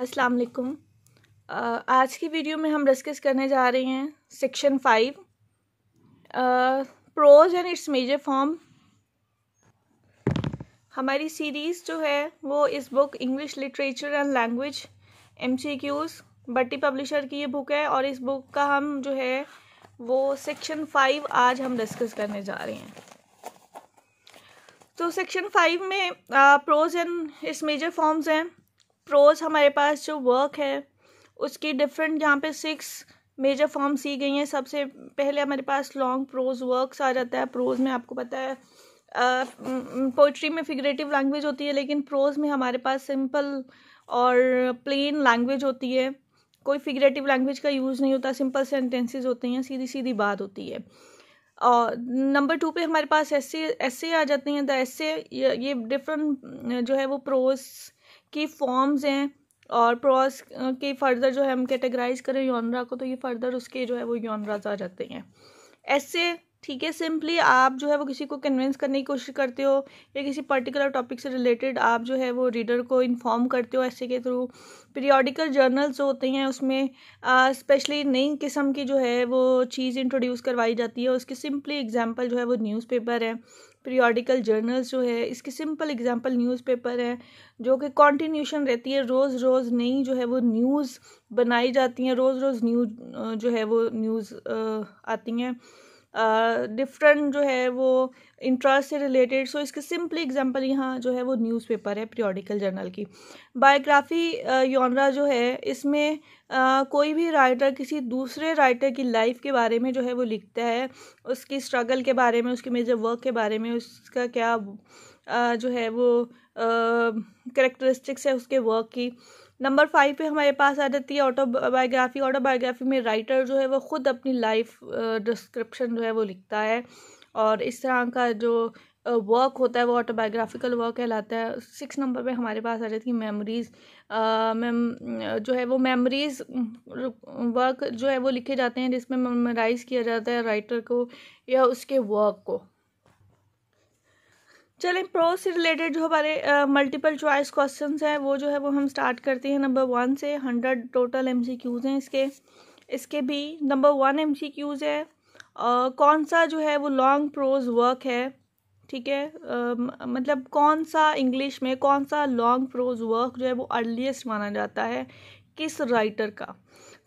अस्सलाम वालेकुम आज की वीडियो में हम डिस्कस करने जा रहे हैं section five prose and its major form हमारी सीरीज़ जो है वो इस book English literature and language M C Qs बट्टी पब्लिशर की ये बुक है और इस बुक का हम जो है वो सेक्शन फाइव आज हम डिस्कस करने जा रहे हैं तो सेक्शन फाइव में prose and its major forms हैं प्रोज हमारे पास जो वर्क है उसकी डिफरेंट यहाँ पे सिक्स मेजर फॉर्म्स सी गई हैं सबसे पहले हमारे पास लॉन्ग प्रोज वर्क्स आ जाता है प्रोज में आपको पता है पोइट्री uh, में फिगरेटिव लैंग्वेज होती है लेकिन प्रोज में हमारे पास सिंपल और प्लेन लैंग्वेज होती है कोई फिगरेटिव लैंग्वेज का यूज़ नहीं होता सिंपल सेंटेंसेस होते हैं सीधी सीधी बात होती है और नंबर टू पे हमारे पास ऐसे ऐसे आ जाते हैं द ऐसे ये डिफरेंट जो है वो प्रोज की फॉर्म्स हैं और प्रोस के फर्दर जो है हम कैटेगराइज करें योनरा को तो ये फर्दर उसके जो है वो योनराज आ जाते हैं ऐसे ठीक है सिंपली आप जो है वो किसी को कन्विंस करने की कोशिश करते हो या किसी पर्टिकुलर टॉपिक से रिलेटेड आप जो है वो रीडर को इन्फॉर्म करते हो ऐसे के थ्रू पीरियोडिकल जर्नल्स जो होते हैं उसमें स्पेशली नई किस्म की जो है वो चीज़ इंट्रोड्यूस करवाई जाती है उसकी सिंपली एग्जांपल जो है वो न्यूज़पेपर है पीरियडिकल जर्नल्स जो है इसकी सिंपल एग्जांपल न्यूज़पेपर हैं जो कि कॉन्टीन्यूशन रहती है रोज़ रोज़ नई जो है वो न्यूज़ बनाई जाती हैं रोज़ रोज़ न्यूज जो है वो न्यूज़ आती हैं डिफरेंट uh, जो है वो इंटरेस्ट से रिलेटेड सो इसके सिंपली एग्जांपल यहाँ जो है वो न्यूज़पेपर है पीरियडिकल जर्नल की बायोग्राफी योनरा जो है इसमें आ, कोई भी राइटर किसी दूसरे राइटर की लाइफ के बारे में जो है वो लिखता है उसकी स्ट्रगल के बारे में उसके मेजर वर्क के बारे में उसका क्या आ, जो है वो करेक्टरिस्टिक्स है उसके वर्क की नंबर फाइव पे हमारे पास आ जाती है ऑटोबायोग्राफी ऑटोबायोग्राफी में राइटर जो है वो ख़ुद अपनी लाइफ डिस्क्रिप्शन जो है वो लिखता है और इस तरह का जो वर्क होता है वो ऑटोबायोग्राफिकल वर्क कहलाता है सिक्स नंबर पे हमारे पास आ जाती है मेमोरीज़ जो है वो मेमोरीज़ वर्क जो है वो लिखे जाते हैं जिसमें मेमोराइज़ किया जाता है राइटर को या उसके वर्क को चलें प्रो से रिलेटेड जो हमारे मल्टीपल चॉइस क्वेश्चन हैं वो जो है वो हम स्टार्ट करते हैं नंबर वन से hundred total M C Qs हैं इसके इसके भी number one M C Qs है आ, कौन सा जो है वो लॉन्ग प्रोज वर्क है ठीक है मतलब कौन सा इंग्लिश में कौन सा लॉन्ग प्रोज वर्क जो है वो अर्लीस्ट माना जाता है किस राइटर का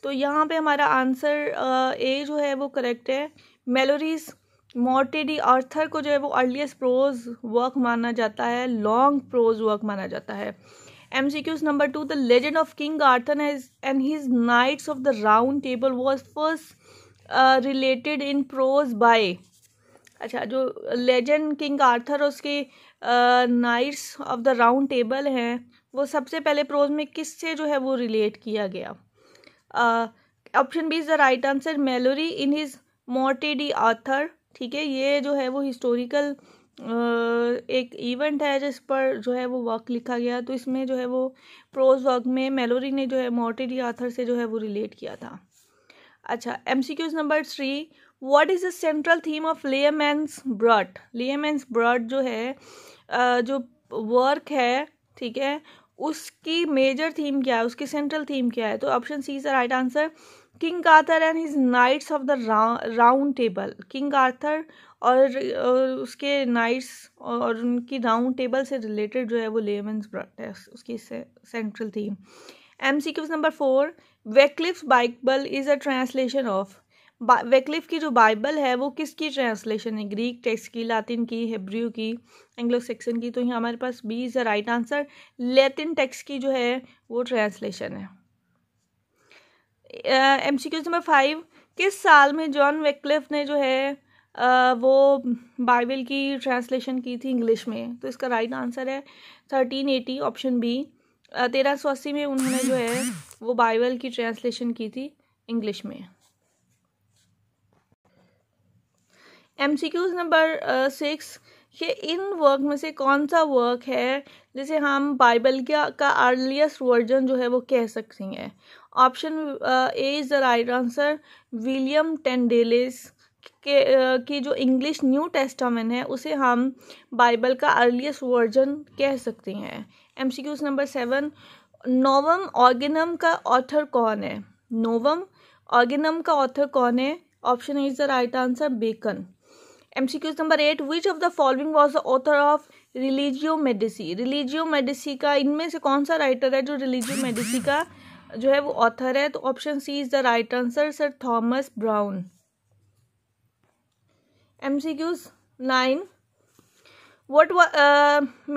तो यहाँ पे हमारा आंसर ए जो है वो करेक्ट है मेलोरीज मोर्टेडी आर्थर को जो है वो अर्लीस्ट प्रोज वर्क माना जाता है लॉन्ग प्रोज वर्क माना जाता है M C Qs number two the legend of King Arthur and his knights of the round table was first related in prose by अच्छा जो लेजेंड किंग आर्थर और उसके knights of the round table हैं वो सबसे पहले pros में किस से जो है वो रिलेट किया गया option B is the right answer Malory in his Morte d' Arthur ठीक है ये जो है वो हिस्टोरिकल एक इवेंट है जिस पर जो है वो वर्क लिखा गया तो इसमें जो है वो प्रोज वर्क में मेलोरी ने जो है मोर्टेडी आर्थर से जो है वो रिलेट किया था अच्छा M C Qs number three what is the central theme of Layamon's Brut Layamon's Brut जो है जो वर्क है ठीक है उसकी मेजर थीम क्या है उसकी सेंट्रल थीम क्या है तो option C is the right answer King Arthur and his knights of the round table King Arthur और उसके नाइट्स और उनकी राउंड टेबल से रिलेटेड जो है वो लेमेंस ब्रट है उसकी से, central theme M C Qs number four Wycliffe's Bible is a translation of Wycliffe की जो बाइबल है वो किसकी ट्रांसलेशन है ग्रीक टेक्स्ट की लातिन की हिब्रू की एंग्लो सेक्शन की तो यहाँ हमारे पास B is the right answer Latin text की जो है वो ट्रांसलेशन है M C Qs number five किस साल में जॉन वेक्लिफ ने जो है आ, वो बाइबल की ट्रांसलेशन की थी इंग्लिश में तो इसका राइट आंसर है थर्टीन एटी ऑप्शन बी तेरह सौ अस्सी में उन्होंने जो है वो बाइबल की ट्रांसलेशन की थी इंग्लिश में M C Qs number six कि इन वर्क में से कौन सा वर्क है जिसे हम बाइबल का का अर्लीस्ट वर्जन जो है वो कह सकते हैं option A is the right answer William Tyndale's के की जो इंग्लिश न्यू टेस्टामेंट है उसे हम बाइबल का अर्लीस्ट वर्जन कह सकते हैं M C Qs number seven Novum Organum का ऑथर कौन है नोवम ऑर्गेनम का ऑथर कौन है option is the right answer Bacon MCQs number eight which of the following was the author of Religio Medici Religio Medici का इनमें से कौन सा राइटर है जो रिलीजियो मेडिसी का जो है वो ऑथर है तो option C is the right answer sir Thomas Browne M C Qs nine what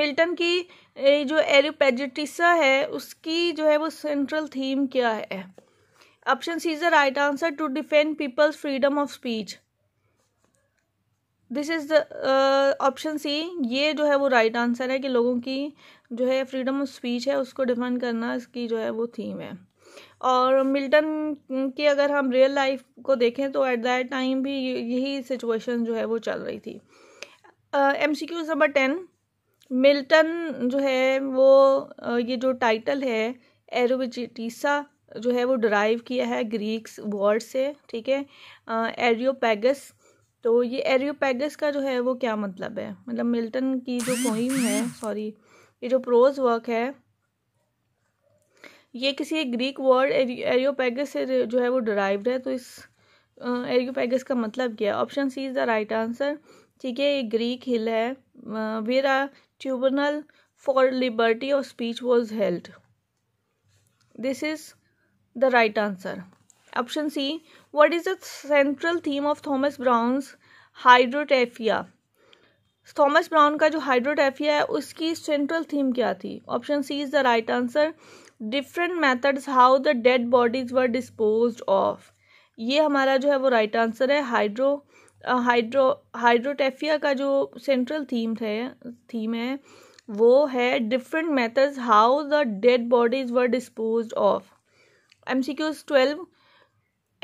Milton की जो एरिपेजिटिसा है उसकी जो है वो सेंट्रल थीम क्या है option C is the right answer to defend people's freedom of speech this is option C ये जो है वो राइट right आंसर है कि लोगों की जो है फ्रीडम ऑफ स्पीच है उसको डिफाइन करना इसकी जो है वो थीम है और मिल्टन की अगर हम रियल लाइफ को देखें तो एट दैट टाइम भी यही सिचुएशन जो है वो चल रही थी M C Qs number ten Milton जो है वो uh, ये जो टाइटल है एरोविजिटिसा जो है वो डराइव किया है ग्रीक्स वर्ड से ठीक है एरियोपैगस uh, तो ये एरियोपैगस का जो है वो क्या मतलब है मतलब मिल्टन की जो पोइम है सॉरी ये जो प्रोज वर्क है ये किसी एक ग्रीक वर्ड एरियोपैगस से जो है वो डिराइव्ड है तो इस एरियोपैगस का मतलब क्या है option C is the right answer ठीक है ये ग्रीक हिल है where a tribunal for liberty of speech was held this is the right answer option C what is the central theme of Thomas Browne's Hydriotaphia Thomas Browne का जो Hydriotaphia है उसकी central theme क्या थी option C is the right answer different methods how the dead bodies were dispose of ये हमारा जो है वो राइट right आंसर है हाइड्रो हाइड्रो हाइड्रोटेफिया का जो सेंट्रल थीम है थीम है वो है different methods how the dead bodies were dispose of M C Qs twelve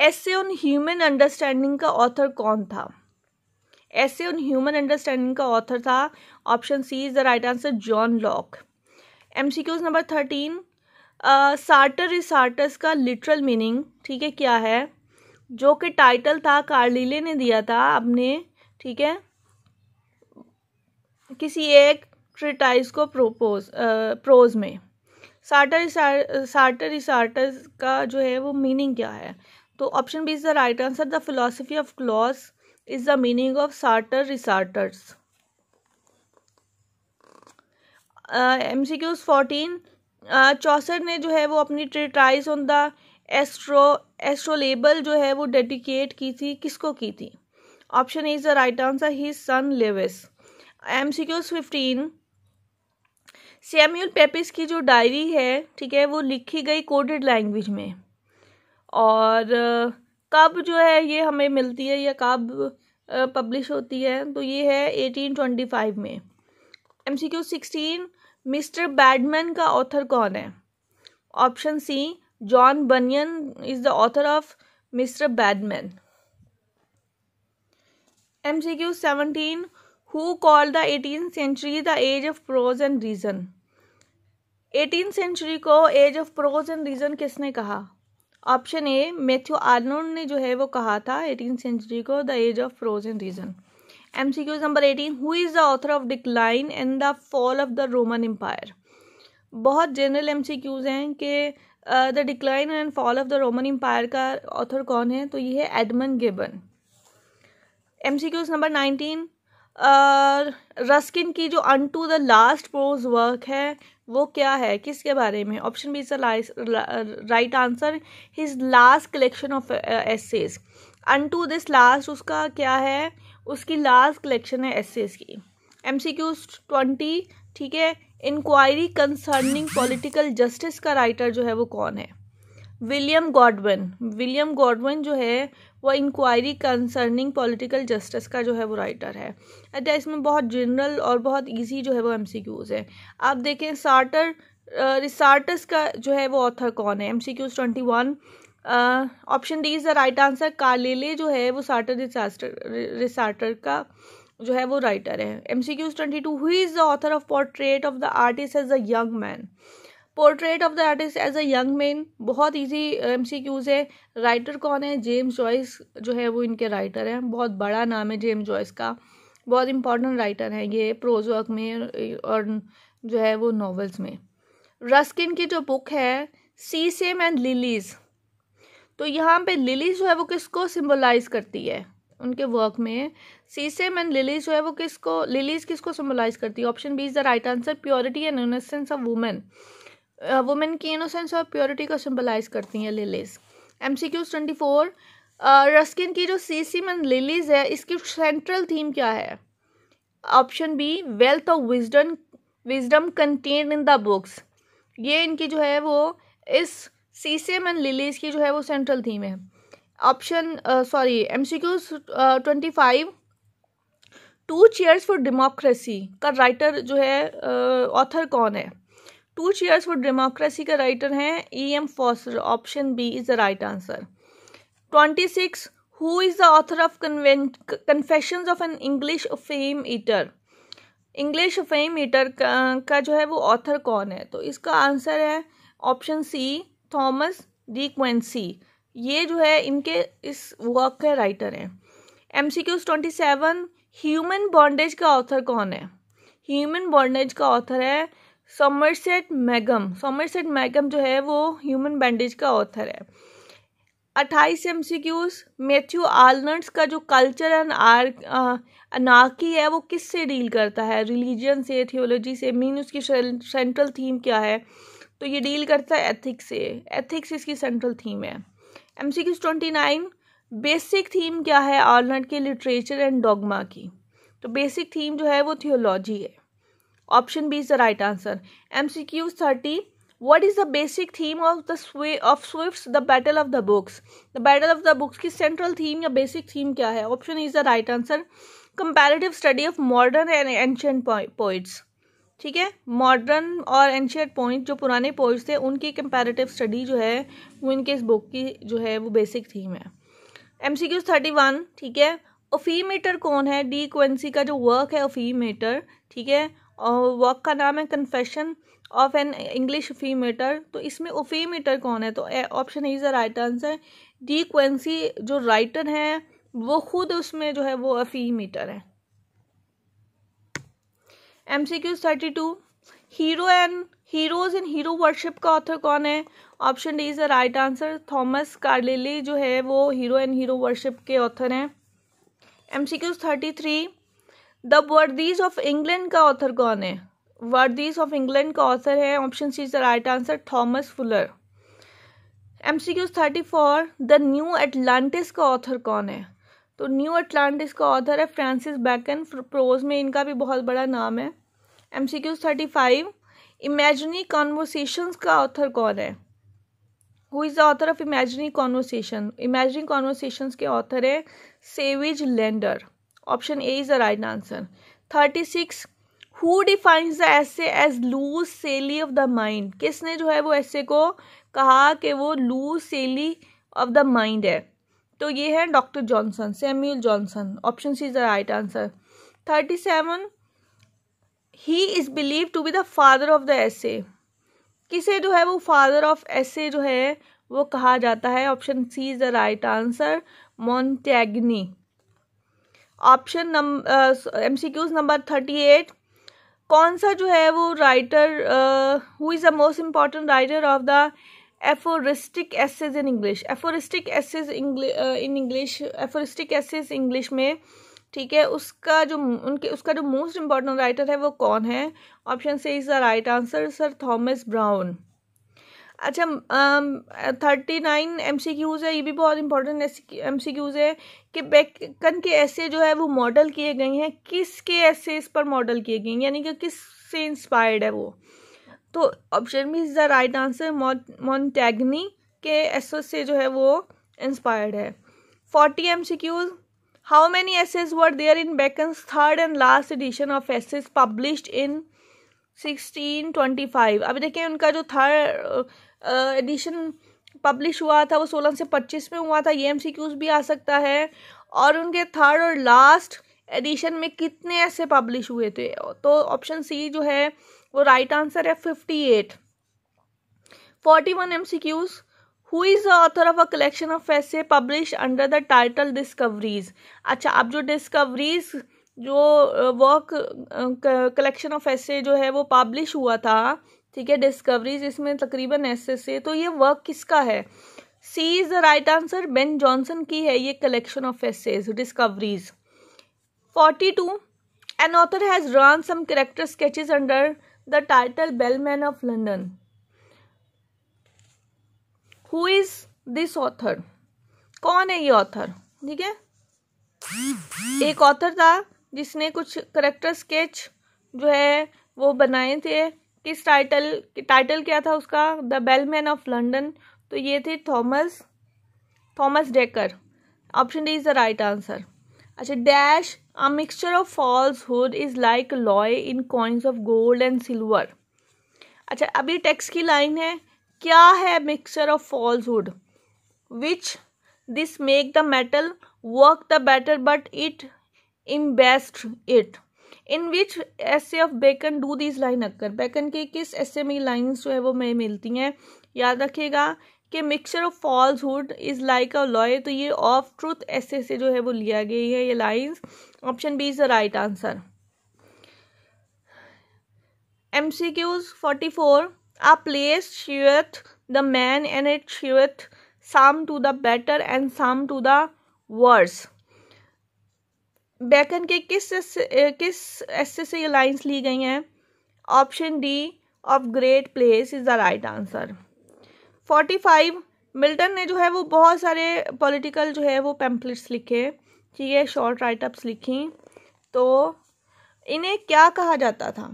essay on human understanding का ऑथर कौन था ऐसे ऑन ह्यूमन अंडरस्टैंडिंग का ऑथर था option C is the right answer John Locke M C Qs number thirteen Sartor Resartus का literal meaning ठीक है क्या है जो कि टाइटल था कार्लीले ने दिया था अपने ठीक है किसी एक ट्रिटाइज को प्रोपोज प्रोज uh, में सार्टर सार्टर रिसार्टस का जो है वो मीनिंग क्या है तो option B is the right answer the philosophy of clothes is the meaning of Sartor Resartus M C Qs fourteen Chaucer ने जो है वो अपनी treatise on the astro astrolabe जो है वो डेडिकेट की थी किसको की थी option is the right answer his son Lewis M C cues fifteen Samuel Pepys की जो डायरी है ठीक है वो लिखी गई कोडेड लैंग्वेज में और कब जो है ये हमें मिलती है या कब पब्लिश होती है तो ये है 1825 में M C Q sixteen Mister Badman का ऑथर कौन है option C John Bunyan is the author of Mister Badman M C Q seventeen who call the eighteen century the age of prose and reason eighteen century को age of prose and reason किसने कहा option A Matthew Arnold ने जो है वो कहा था eighteen century को the age of prose and reason M C Qs number eighteen who is the author of decline and the fall of the Roman empire बहुत जनरल एम सी क्यूज हैं कि the decline and fall of the Roman empire का author कौन है तो ये है Edmund Gibbon M C Qs number nineteen Ruskin की जो unto the last prose work है वो क्या है किसके बारे में option B is the right answer his last collection of essays unto this last उसका क्या है उसकी लास्ट कलेक्शन है एसेज की एम सी क्यूज ट्वेंटी ठीक है इंक्वायरी कंसर्निंग पॉलिटिकल जस्टिस का राइटर जो है वो कौन है विलियम गॉडविन विलियम गॉडविन जो है वह इंक्वायरी कंसर्निंग पॉलिटिकल जस्टिस का जो है वो राइटर है अच्छा इसमें बहुत जनरल और बहुत ईजी जो है वो एम सी क्यूज हैं आप देखें सार्टर रिसार्टस का जो है वो ऑथर कौन है M C Qs twenty one option D is the right answer कालेले जो है वो सार्टर रिसार्टर का जो है वो राइटर है M C Qs twenty two who is the author of portrait of the artist as a young man portrait of the artist as a young man बहुत ईजी एम सी क्यूज़ है writer कौन है James Joyce जो है वो इनके writer हैं बहुत बड़ा नाम है जेम्स जॉयस का बहुत इंपॉर्टेंट राइटर हैं ये प्रोज वर्क में uh, और जो है वो नॉवेल्स में रस्किन की जो बुक है सी सेम एंड लिलीज तो यहाँ पे लिलीज जो है वो किसको सिम्बोलाइज करती है उनके वर्क में सीसेम एंड लिलीज जो है वो किसको लिलीज किसको सिम्बोलाइज करती है option B is the right answer purity and innocence of women women की इनोसेंस और प्योरिटी को सिंबलाइज करती हैं lilies M C Qs twenty four Ruskin की जो सी सी मन लिलीज है इसकी सेंट्रल थीम क्या है option B wealth of wisdom wisdom contain in the books ये इनकी जो है वो इस सी एम एंड लिलीज की जो है वो सेंट्रल थीम है option sorry M C Qs twenty five two chairs for democracy का राइटर जो है ऑथर uh, कौन है टू चेयर्स फॉर डेमोक्रेसी का राइटर हैं E M Forster option B is the right answer twenty six who is the author of confession of an English opium eater English opium eater का जो है वो author कौन है तो इसका आंसर है ऑप्शन सी थॉमस डी क्वेंसी ये जो है इनके इस वर्क के राइटर हैं M C Qs twenty seven human bondage का ऑथर कौन है ह्यूमन बॉन्डेज का ऑथर है सोमरसेट मैगम सोमरसेट मैगम जो है वो ह्यूमन बैंडेज का ऑथर है अट्ठाईस एम सी क्यूज मैथ्यू आलनट्स का जो कल्चर एंड आर अनाकी है वो किस से डील करता है रिलीजन से थियोलॉजी से मीन उसकी सेंट्रल थीम क्या है तो ये डील करता है एथिक्स से एथिक्स इसकी सेंट्रल थीम है M C Qs twenty nine basic theme क्या है आलनट के लिटरेचर एंड डोगमा की तो बेसिक थीम जो है वो थियोलॉजी है option B is the right answer MCQ thirty What is the basic theme of the sway of Swift the battle of the books the battle of the books की central theme या basic theme क्या है option is the right answer comparative study of modern and ancient poets ठीक है modern और ancient point जो पुराने poets थे उनकी कंपेरेटिव स्टडी जो है वो इनके इस बुक की जो है वो बेसिक थीम है M C Qs thirty one ठीक है मेटर कौन है डी क्वेंसी का जो वर्क है मेटर ठीक है वर्क का नाम है confession of an English opium eater तो इसमें ओफीमीटर कौन है तो option is the right answer De Quincey जो राइटर हैं वो खुद उसमें जो है वो अफीमीटर है M C Qs thirty two hero and heroes in hero worship का ऑथर कौन है option D is the right answer Thomas Carlyle जो है वो हीरो एंड हीरो वर्शिप के ऑथर हैं M C Qs thirty three the worthies of England का author कौन है वर्दीज ऑफ इंग्लैंड का ऑथर है option C is the right answer Thomas Fuller M C Qs thirty four the new Atlantis का author कौन है तो New Atlantis का ऑथर है फ्रांसिस बैकन प्रोज में इनका भी बहुत बड़ा नाम है M C Qs thirty five imaginary conversations का ऑथर कौन है who is the author of imaginary conversation imaginary conversations के ऑथर है Savage Landor option A is the right answer thirty six who defines the essay as loose sally of the mind किसने जो है वो ऐसे को कहा कि वो loose sally of the mind है तो ये है doctor Johnson Samuel Johnson option C is the right answer thirty seven he is believe to be the father of the essay किसे जो है वो फादर ऑफ ऐसे जो है वो कहा जाता है option C is the right answer Montaigne option number MCQs number thirty eight कौन सा जो है वो writer who is the most important writer of the aphoristic essays in English aphoristic essays in English aphoristic essays English में ठीक है उसका जो उनके उसका जो मोस्ट इम्पॉर्टेंट राइटर है वो कौन है option C is the right answer sir Thomas Browne अच्छा thirty nine M C Qs है ये भी बहुत इंपॉर्टेंट एम सी क्यूज़ है कि बेकन के ऐसे जो है वो मॉडल किए गए हैं किसके ऐसे इस पर मॉडल किए गए हैं यानी कि किस से इंस्पायर्ड है वो तो option B is the right answer Montaigne के एसेस से जो है वो इंस्पायर्ड है forty M C Qs how many essays were there in Bacon third and last edition of essays published in sixteen twenty five अभी देखिए उनका जो थर्ड एडिशन पब्लिश हुआ था वो सोलह से पच्चीस में हुआ था ये एम सी क्यूज भी आ सकता है और उनके थर्ड और लास्ट एडिशन में कितने ऐसे पब्लिश हुए थे तो ऑप्शन सी जो है वो राइट आंसर है fifty eight forty one M C Qs who is the author of a collection of essay publish under the title discoveries अच्छा अब जो डिस्कवरीज जो वर्क कलेक्शन ऑफ ऐसे जो है वो पब्लिश हुआ था ठीक है डिस्कवरीज इसमें तकरीबन ऐसे से तो ये वर्क किसका है C is the right answer Ben Jonson की है ये collection of essays discoveries forty two an author has run some character sketches under the title Bellman of London who is this author कौन है ये author ठीक है एक author था जिसने कुछ करेक्टर स्केच जो है वो बनाए थे किस टाइटल टाइटल क्या था उसका द बेलमैन ऑफ लंडन तो ये थे Thomas Thomas Dekker option D is the right answer अच्छा dash a mixture of falsehood is like alloy in coins of gold and silver अच्छा अभी टेक्स्ट की लाइन है क्या है mixture of falsehood which this make the metal work the better but it embaseth it in which essay of Bacon do this line occur Bacon के किस S में lines जो है वो मैं मिलती हैं याद रखिएगा कि mixture of falsehood is like alloy तो ये ऑफ ट्रूथ ऐसे से जो है वो लिया गई है ये lines option B is the right answer M C Qs forty four a place sheweth the man and it sheweth some to the better and some to the worse Bacon के किस किस एस्से से ये लाइन्स ली गई हैं option D of great place is the right answer forty five Milton ने जो है वो बहुत सारे पॉलिटिकल जो है वो पैम्पलेट्स लिखे ठीक है शॉर्ट राइटअप्स लिखी तो इन्हें क्या कहा जाता था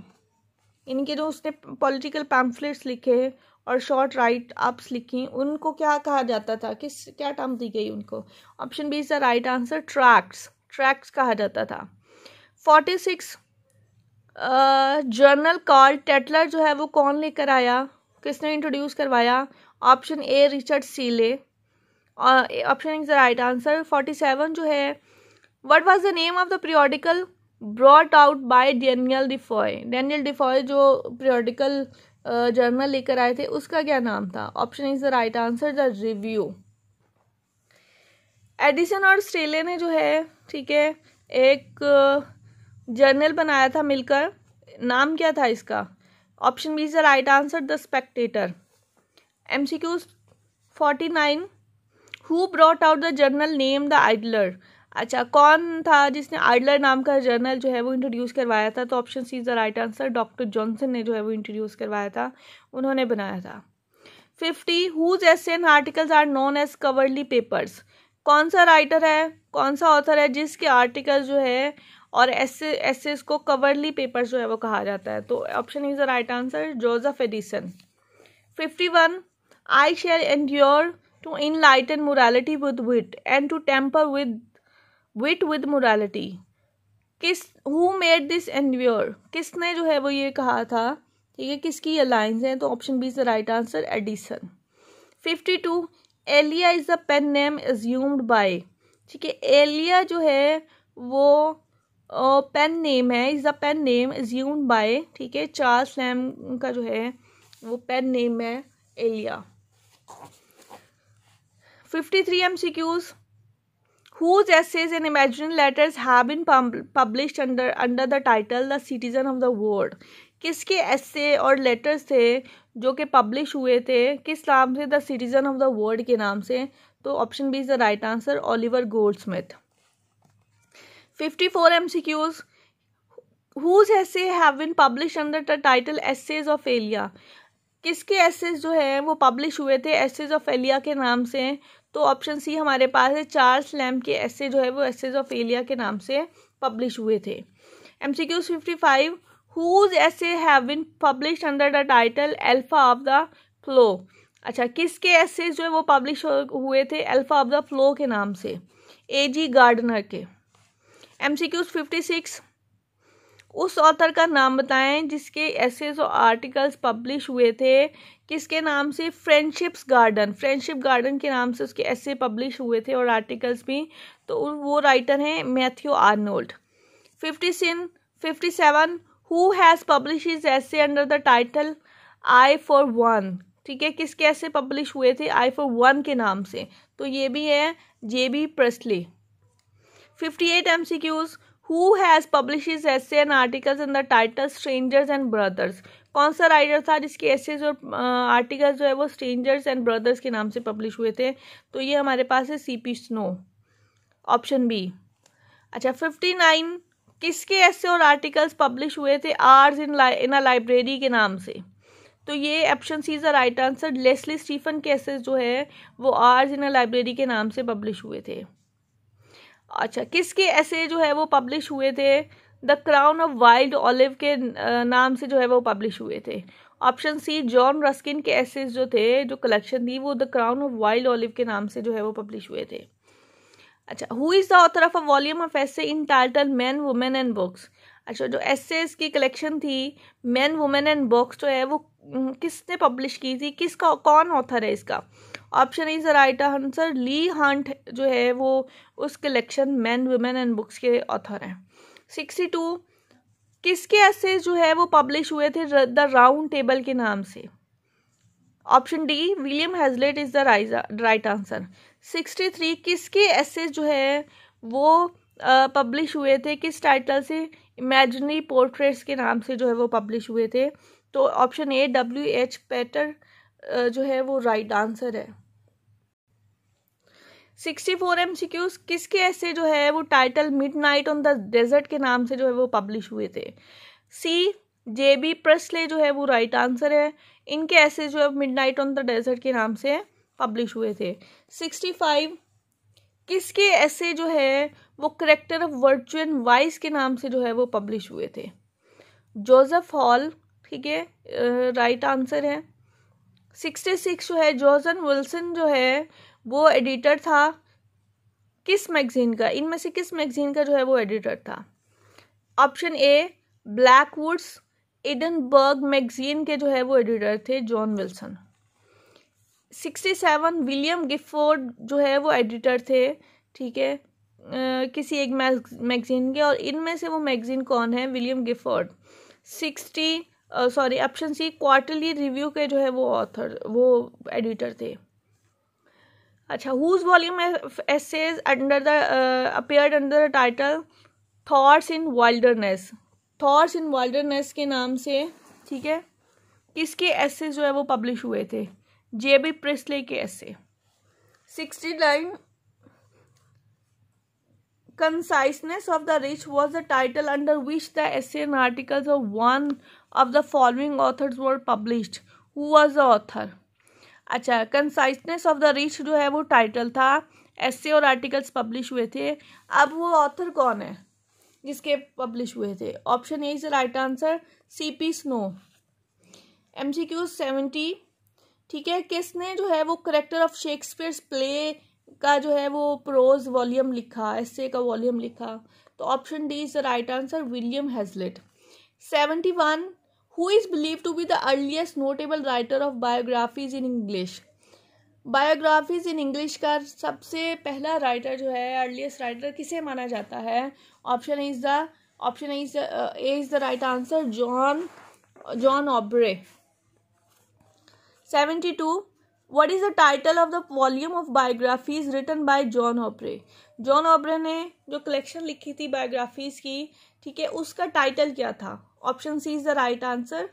इनके जो उसने पॉलिटिकल पैम्फलेट्स लिखे और शॉर्ट राइट अप्स लिखी उनको क्या कहा जाता था किस क्या टर्म दी गई उनको option B is the right answer tracts tract कहा जाता था forty six journal called Tatler जो है वो कौन लेकर आया किसने इंट्रोड्यूस करवाया option A Richard Steele option is the right answer forty seven जो है what was the name of the periodical brought out by Daniel Defoe Daniel Defoe जो पीरियोडिकल जर्नल लेकर आए थे उसका क्या नाम था option is the right answer the review Addison और स्टेले ने जो है ठीक है एक जर्नल बनाया था मिलकर नाम क्या था इसका option B is the right answer the spectator M C Qs forty nine who brought out the journal name the idler अच्छा कौन था जिसने आइडलर नाम का जर्नल जो है वो इंट्रोड्यूस करवाया था तो option C is the right answer doctor Johnson ने जो है वो इंट्रोड्यूस करवाया था उन्होंने बनाया था fifty whose essay and articles are known as Coverley papers कौन सा राइटर है कौन सा ऑथर है जिसके आर्टिकल जो है और ऐसे ऐसे इसको कवरली पेपर जो है वो कहा जाता है तो option is the right answer Joseph Addison fifty one I shall your to in and morality with wit and to temper wit with विद मोरालिटी किस हु मेड दिस एंड्योर किसने जो है वो ये कहा था ठीक है किसकी ये लाइन्स हैं तो option B is the right answer Addison fifty two Elia is the pen name assumed by ठीक है एलिया जो है वो पेन नेम है is the pen name assumed by ठीक है चार्ल्स लैम का जो है वो पेन नेम है Elia fifty three M C Qs whose essays and imagine letters have been publish under under the title the citizen of the world किसके essays और letters थे जो कि पब्लिश हुए थे किस नाम से the citizen of the world के नाम से तो option B is the right answer Oliver Goldsmith fifty four M C Qs whose essays have been publish under the title essays of Elia किसके एसेज जो है वो publish हुए थे एसेज ऑफ एलिया के नाम से तो ऑप्शन सी हमारे पास है चार्ल्स लैम के एसे जो है वो एसेज ऑफ एलिया के नाम से पब्लिश हुए थे M C Qs fifty five whose essays have been publish under the title alpha of the flow अच्छा किसके ऐसे जो है वो पब्लिश हुए थे एल्फा ऑफ द फ्लो के नाम से ए जी गार्डनर के M C Qs fifty six उस ऑथर का नाम बताएं जिसके एसेज और आर्टिकल्स पब्लिश हुए थे किसके नाम से फ्रेंडशिप्स गार्डन फ्रेंडशिप गार्डन के नाम से उसके ऐसे पब्लिश हुए थे और आर्टिकल्स भी तो वो राइटर हैं Matthew Arnold fifty sin fifty seven who has publish his essays under the title I for one ठीक है किसके ऐसे पब्लिश हुए थे आई फॉर वन के नाम से तो ये भी है J B Priestley fifty eight M C Qs who has publish his essays and articles in the title strangers and brothers कौन सा राइटर था जिसके एसेज और आर्टिकल्स जो है वो स्ट्रेंजर्स एंड ब्रदर्स के नाम से पब्लिश हुए थे तो ये हमारे पास है C P Snow option B अच्छा फिफ्टी नाइन किसके ऐसे और आर्टिकल्स पब्लिश हुए थे hours in in a library के नाम से तो ये option C is the right answer Leslie Stephen cases जो है वो आर्स इन अ लाइब्रेरी के नाम से पब्लिश हुए थे अच्छा किसके ऐसे जो है वो पब्लिश हुए थे the crown of wild olive के नाम से जो है वो पब्लिश हुए थे ऑप्शन सी जॉन रस्किन के ऐसे जो थे जो कलेक्शन थी वो the crown of wild olive के नाम से जो है वो पब्लिश हुए थे अच्छा who is the author of a volume of essays in title men women and books अच्छा जो एस की कलेक्शन थी मैन वुमेन एंड बुक्स जो है वो किसने पब्लिश की थी किसका कौन ऑथर है इसका option is the right answer Leigh Hunt जो है वो उस collection men women and books के ऑथर हैं सिक्सटी टू किसके ऐसे जो है वो पब्लिश हुए थे द राउंड टेबल के नाम से option D William Hazlitt is the right answer sixty three किसके ऐसे जो है वो पब्लिश हुए थे किस टाइटल से इमेजनरी पोर्ट्रेट्स के नाम से जो है वो पब्लिश हुए थे तो option A W H Pater जो है वो राइट right आंसर है sixty four M C Qs किसके ऐसे जो है वो title midnight on the desert के नाम से जो है वो पब्लिश हुए थे सी जे बी प्रसले जो है वो राइट right आंसर है इनके ऐसे जो है midnight on the desert के नाम से पब्लिश हुए थे सिक्सटी फाइव किसके ऐसे जो है वो करेक्टर ऑफ वर्चुअल वाइस के नाम से जो है वो पब्लिश हुए थे जोसेफ हॉल ठीक है राइट आंसर है सिक्सटी सिक्स जो है जोजन विल्सन जो है वो एडिटर था किस मैगज़ीन का इनमें से किस मैगज़ीन का जो है वो एडिटर था option A Blackwood's Edinburgh magazine के जो है वो एडिटर थे John Wilson sixty seven William Gifford जो है वो एडिटर थे ठीक है किसी एक मैगजीन के और इनमें से वो मैगजीन कौन है William Gifford sixty sorry option C quarterly review के जो है वो ऑथर वो एडिटर थे अच्छा whose volume essays under the appeared under the title thoughts in wilderness thoughts in wilderness के नाम से ठीक है किसके एसेज जो है वो पब्लिश हुए थे जे बी प्रिस्ले के ऐसे sixty nine conciseness of the rich was the title under which the S N article one of the following authors were published who was the author अच्छा कंसाइसनेस ऑफ द रिच जो है वो title था S और articles publish हुए थे अब वो ऑथर कौन है जिसके पब्लिश हुए थे option A is the right answer C P Snow M C Q seventy ठीक है किसने जो है वो करेक्टर ऑफ शेक्सपियर्स प्ले का जो है वो प्रोज वॉल्यूम लिखा एस्से का वॉल्यूम लिखा तो option D is the right answer William Hazlitt seventy one who is believe to be the earliest notable writer of biographies in English biographies in English का सबसे पहला राइटर जो है अर्लीस्ट राइटर किसे माना जाता है option is the option A is the right answer John John Aubrey seventy two what is the title of the volume of biographies written by John Aubrey John Aubrey ने जो collection लिखी थी biographies की ठीक है उसका title क्या था option C is the right answer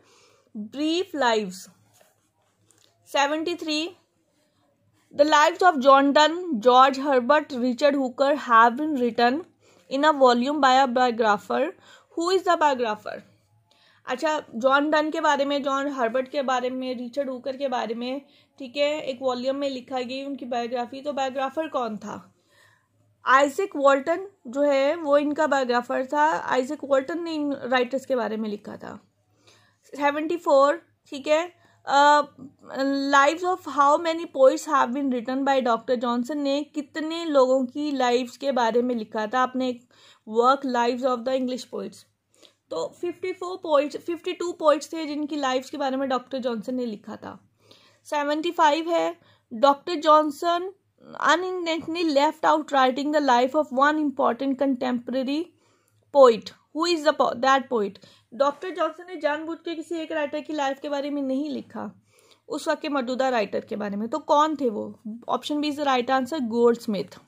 brief live seventy three the lives of John Donne George Herbert Richard Hooker have been written in a volume by a biographer who is the biographer अच्छा John Donne के बारे में John Herbert के बारे में Richard ऊकर के बारे में ठीक है एक वॉल्यूम में लिखा गई उनकी बायोग्राफी तो बायोग्राफर कौन था आइजक वॉल्टन जो है वो इनका बायोग्राफर था आइजक वॉल्टन ने इन राइटर्स के बारे में लिखा था सेवेंटी फोर ठीक है lives of how many poets have been written by doctor Johnson ने कितने लोगों की लाइव्स के बारे में लिखा था अपने एक work lives of the English poets तो 54 पोइट्स 52 पॉइंट्स थे जिनकी लाइफ्स के बारे में डॉक्टर जॉनसन ने लिखा था 75 है doctor Johnson unintentionally left out writing the life of one important contemporary poet who is the po that poet doctor Johnson ने जानबूझ के किसी एक राइटर की लाइफ के बारे में नहीं लिखा उस वक्त के मौजूदा राइटर के बारे में तो कौन थे वो option B is the right answer Goldsmith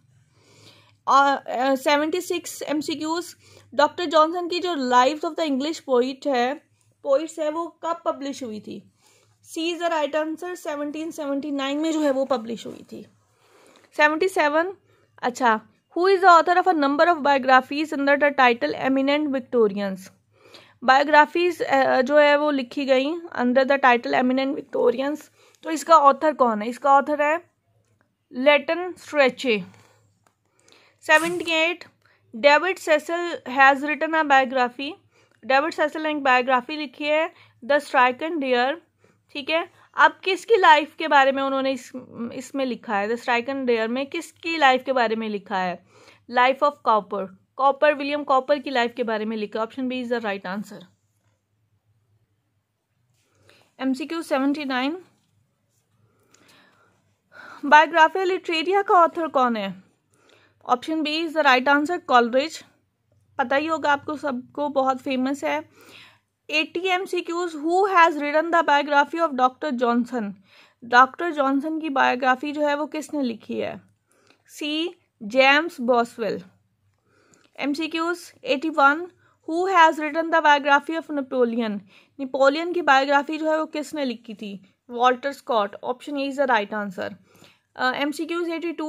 seventy six M C Qs doctor Johnson की जो life of the English poet है पोइट्स है वो कब पब्लिश हुई थी C is the right answer seventeen seventy nine में जो है वो पब्लिश हुई थी सेवनटी सेवन अच्छा who is the author of a number of biographies under the title eminent Victorians biographies जो है वो लिखी गई under the title eminent Victorians तो इसका ऑथर कौन है इसका ऑथर है Lytton Strachey seventy eight David Cecil has written a biography David Cecil ने एक बायोग्राफी लिखी है द स्ट्राइक एंड डियर ठीक है अब किसकी लाइफ के बारे में उन्होंने इस इसमें लिखा है द स्ट्राइक एंड डियर में किसकी लाइफ के बारे में लिखा है life of Cowper Cowper William Cowper की लाइफ के बारे में लिखा option B is the right answer M C Q seventy nine biography Literaria का ऑथर कौन है option B is the right answer Coleridge पता ही होगा आपको सबको बहुत फेमस है eighty M C Qs who has written the biography of doctor Johnson doctor Johnson की बायोग्राफी जो है वो किसने लिखी है सी James Boswell M C Qs eighty one who has written the biography of Napoleon Napoleon की biography जो है वो किसने लिखी थी Walter Scott option A is the right answer M C Qs eighty two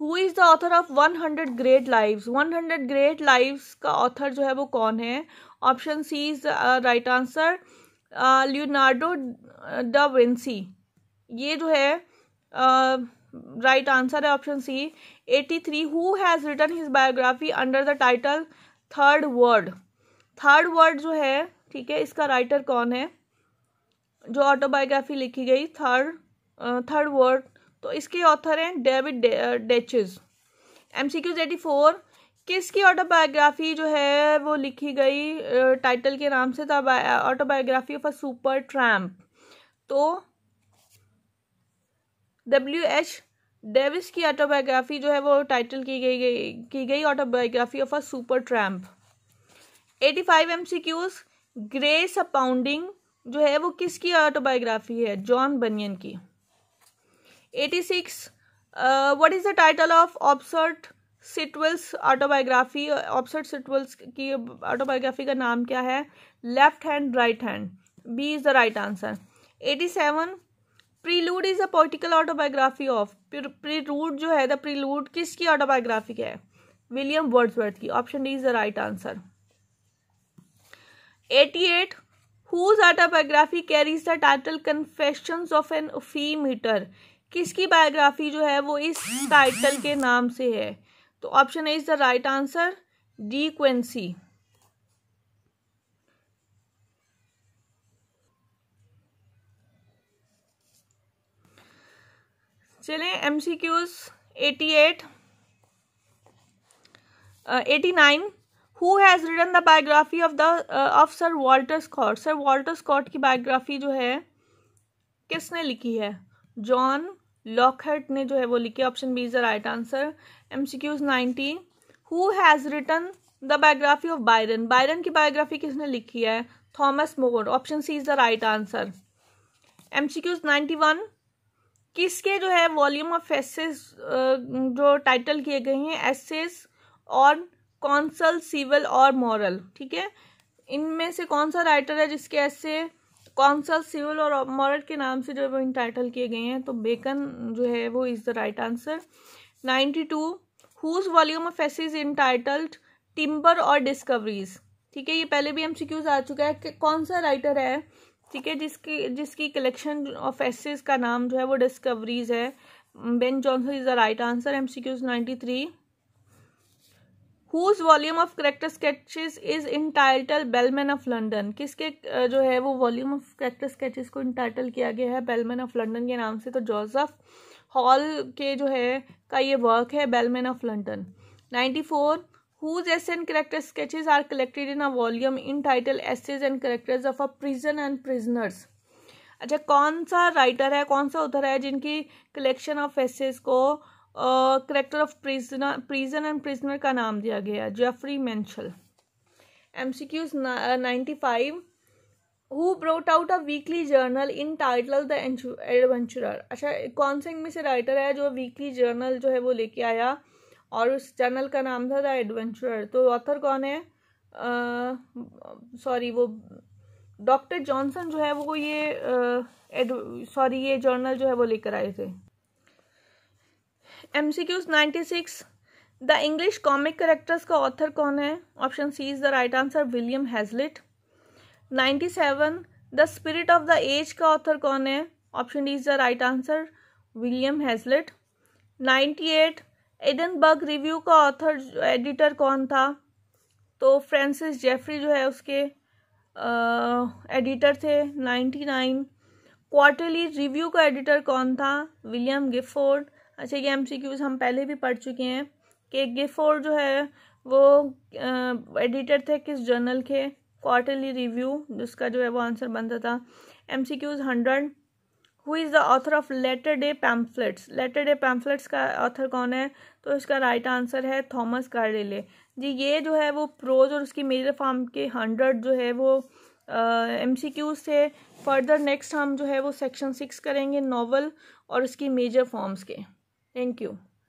who is the author of one hundred great lives one hundred great lives का author जो है वो कौन है option C is the right answer Leonardo da Vinci ये जो है right uh, answer right है option C eighty three who has written his biography under the title third word third word जो है ठीक है इसका राइटर कौन है जो ऑटोबायोग्राफी लिखी गई थर्ड थर्ड वर्ड तो इसके ऑथर हैं David Daiches M C Qs eighty four किसकी ऑटोबायोग्राफी जो है वो लिखी गई टाइटल के नाम से था autobiography of a super tramp तो डब्ल्यू एच डेविस की ऑटोबायोग्राफी जो है वो टाइटल की गई गई की गई autobiography of a super tramp eighty five M C Qs grace abounding जो है वो किसकी ऑटोबायोग्राफी है जॉन बनियन की eighty six what is the title of Osbert Sitwell's autobiography Osbert Sitwell's की ऑटोबायोग्राफी का नाम क्या है left hand right hand B is the right answer eighty seven prelude is a political autobiography of prelude जो है the prelude किसकी autobiography है William Wordsworth की option D is the right answer eighty eight whose autobiography carries the title confession of an opium eater किसकी biography जो है वो इस टाइटल के नाम से है तो option A is the right answer De Quincey चलें M C Qs eighty eight eighty nine who has written the biography of the of sir Walter Scott sir Walter Scott की बायोग्राफी जो है किसने लिखी है जॉन लॉकहर्ट ने जो है वो लिखी option B is the right answer M C Qs who has written the biography of Byron Byron की बायोग्राफी किसने लिखी है Thomas Moore option C is the right answer M C Qs ninety one किसके जो है volume of essays जो title किए गए हैं एसेस और कौनसल सिविल और मॉरल ठीक है इनमें से कौन सा राइटर है जिसके ऐसे सा सिविल और मॉरल के नाम से जो है वो इन टाइटल किए गए हैं तो बेकन जो है वो is the right answer ninety two whose volume of essays in titled timber और डिस्कवरीज ठीक है ये पहले भी एम आ चुका है कि कौन सा राइटर है ठीक है जिसकी जिसकी कलेक्शन ऑफ एसेज का नाम जो है वो डिस्कवरीज है Ben Jonson is the right answer M C Qs ninety three whose volume of character sketches is in entitle Bellman of London किसके जो है वो वॉल्यूम ऑफ करेक्टर स्केचेस को इन टाइटल किया गया है बेलमैन ऑफ लंडन के नाम से तो जोसफ हॉल के जो है का ये वर्क है Bellman of London ninety four whose essays and character sketches are collected in a volume in title essays and characters of a prison and prisoners अच्छा कौन सा राइटर है कौन सा उधर है जिनकी कलेक्शन ऑफ एसेज को character of prisoner prison and prisoner का नाम दिया गया है Geoffrey Mynshul M C Qs ninety five who brought out a weekly journal in title the adventurer अच्छा कौन से इनमें से राइटर है जो वीकली जर्नल जो है वो लेके आया और उस जर्नल का नाम था द एडवेंचरर तो ऑथर कौन है सॉरी वो डॉक्टर जॉनसन जो है वो ये सॉरी ये जर्नल जो है वो लेकर आए थे M C Qs ninety six the English comic characters का ऑथर कौन है option C is the right answer William Hazlitt ninety seven the spirit of the age का ऑथर कौन है option D is the right answer William Hazlitt ninety eight Edinburgh review का author editor कौन था तो Francis Jeffrey जो है उसके एडिटर थे नाइन्टी नाइन क्वार्टरली रिव्यू का एडिटर कौन था विलियम गिफोर्ड अच्छा ये एम हम पहले भी पढ़ चुके हैं कि गिफोर जो है वो एडिटर थे किस जर्नल के क्वार्टरली रिव्यू जिसका जो है वो आंसर बनता था M C Qs hundred who is the author of latter day pamphlets latter day pamphlets का ऑथर कौन है तो इसका राइट right आंसर है थॉमस कार्डेले जी ये जो है वो प्रोज और उसकी मेजर फार्म के हंड्रेड जो है वो एम सी क्यूज थे फर्दर नेक्स्ट हम जो है वो सेक्शन सिक्स करेंगे नावल और उसकी मेजर फॉर्म्स के Thank you.